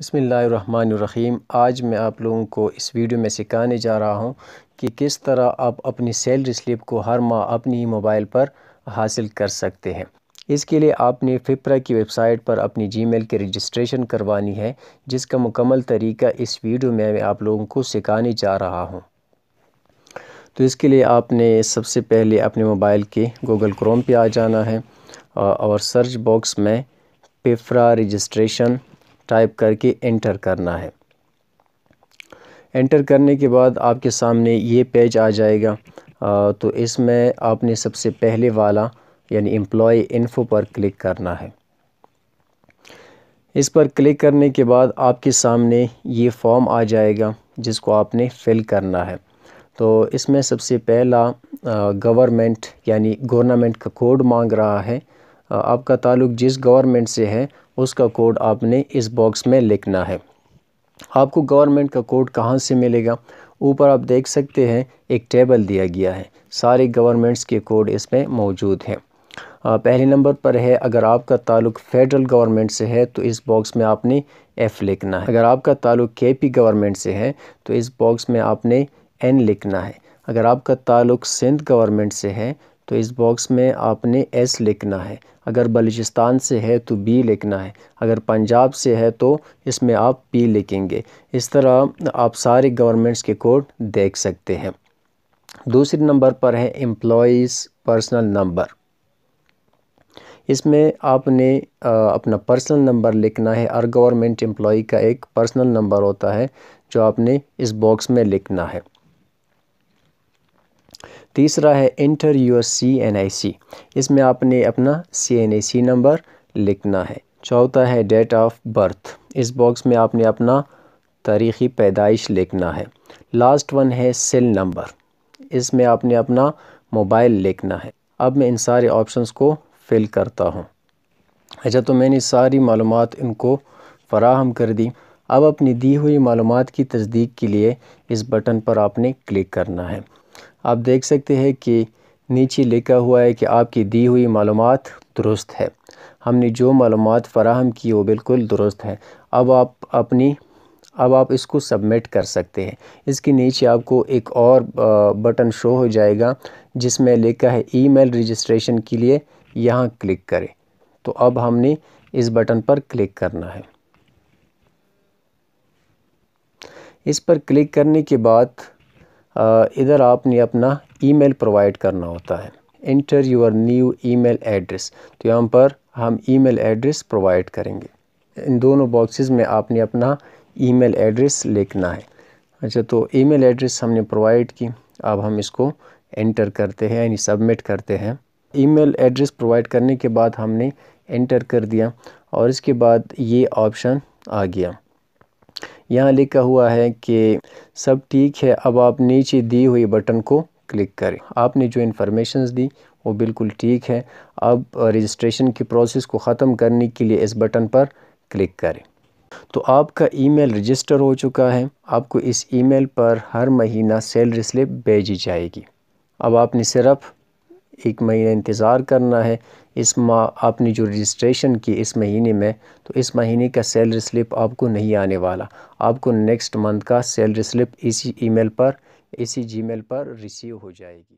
बसमीम आज मैं आप लोगों को इस वीडियो में सिखाने जा रहा हूं कि किस तरह आप अपनी सैलरी स्लिप को हर माह अपनी ही मोबाइल पर हासिल कर सकते हैं इसके लिए आपने फ़िप्रा की वेबसाइट पर अपनी जीमेल की रजिस्ट्रेशन करवानी है जिसका मुकम्मल तरीका इस वीडियो में मैं आप लोगों को सिखाने जा रहा हूँ तो इसके लिए आपने सबसे पहले अपने मोबाइल के गूगल क्रोम पर आ जाना है और सर्च बॉक्स में पिफ्रा रजिस्ट्रेशन टाइप करके एंटर करना है एंटर करने के बाद आपके सामने ये पेज आ जाएगा आ, तो इसमें आपने सबसे पहले वाला यानी एम्प्लॉय इन्फो पर क्लिक करना है इस पर क्लिक करने के बाद आपके सामने ये फॉर्म आ जाएगा जिसको आपने फिल करना है तो इसमें सबसे पहला गवर्नमेंट यानी गवर्नमेंट का कोड मांग रहा है आपका ताल्लुक जिस गवर्नमेंट से है उसका कोड आपने इस बॉक्स में लिखना है आपको गवर्नमेंट का कोड कहाँ से मिलेगा ऊपर आप देख सकते हैं एक टेबल दिया गया है सारे गवर्नमेंट्स के कोड इसमें मौजूद हैं पहले नंबर पर है अगर आपका ताल्लुक फेडरल गवर्नमेंट से है तो इस बॉक्स में आपने एफ़ लिखना है अगर आपका ताल्लुक केपी गवर्नमेंट से है तो इस बॉक्स में आपने एन लिखना है अगर आपका ताल्लुक सिंध गवर्नमेंट से है तो इस बॉक्स में आपने एस लिखना है अगर बलूचिस्तान से है तो बी लिखना है अगर पंजाब से है तो इसमें आप पी लिखेंगे इस तरह आप सारे गवर्नमेंट्स के कोड देख सकते हैं दूसरे नंबर पर है एम्प्लॉज पर्सनल नंबर इसमें आपने आ, अपना पर्सनल नंबर लिखना है हर गवर्नमेंट एम्प्लॉ का एक पर्सनल नंबर होता है जो आपने इस बॉक्स में लिखना है तीसरा है enter C N I C सी इसमें आपने अपना सी एन आई सी नंबर लिखना है चौथा है डेट ऑफ बर्थ इस बॉक्स में आपने अपना तारीख़ी पैदाइश लिखना है लास्ट वन है सेल नंबर इसमें आपने अपना मोबाइल लिखना है अब मैं इन सारे ऑप्शंस को फिल करता हूँ अच्छा तो मैंने सारी मालूम इनको फ़राहम कर दी अब अपनी दी हुई मालूम की तस्दीक के लिए इस बटन पर आपने क्लिक करना है आप देख सकते हैं कि नीचे लिखा हुआ है कि आपकी दी हुई मालूम दुरुस्त है हमने जो मालूम फ़राहम की वो बिल्कुल दुरुस्त है अब आप अपनी अब आप इसको सबमिट कर सकते हैं इसके नीचे आपको एक और बटन शो हो जाएगा जिसमें लिखा है ईमेल रजिस्ट्रेशन के लिए यहाँ क्लिक करें तो अब हमने इस बटन पर क्लिक करना है इस पर क्लिक करने के बाद इधर आपने अपना ईमेल प्रोवाइड करना होता है enter your new email address तो यहाँ पर हम ईमेल एड्रेस प्रोवाइड करेंगे इन दोनों बॉक्सेस में आपने अपना ईमेल एड्रेस लिखना है अच्छा तो ईमेल एड्रेस हमने प्रोवाइड की अब हम इसको एंटर करते हैं यानी सबमिट करते हैं ईमेल एड्रेस प्रोवाइड करने के बाद हमने एंटर कर दिया और इसके बाद ये ऑप्शन आ गया यहाँ लिखा हुआ है कि सब ठीक है अब आप नीचे दी हुई बटन को क्लिक करें आपने जो इन्फॉर्मेशन दी वो बिल्कुल ठीक है अब रजिस्ट्रेशन की प्रोसेस को ख़त्म करने के लिए इस बटन पर क्लिक करें तो आपका ईमेल रजिस्टर हो चुका है आपको इस ईमेल पर हर महीना सैलरी स्लिप भेजी जाएगी अब आपने सिर्फ एक महीना इंतज़ार करना है इस माह आपने जो रजिस्ट्रेशन की इस महीने में तो इस महीने का सैलरी स्लिप आपको नहीं आने वाला आपको नेक्स्ट मंथ का सैलरी स्लिप इसी ईमेल पर इसी जीमेल पर रिसीव हो जाएगी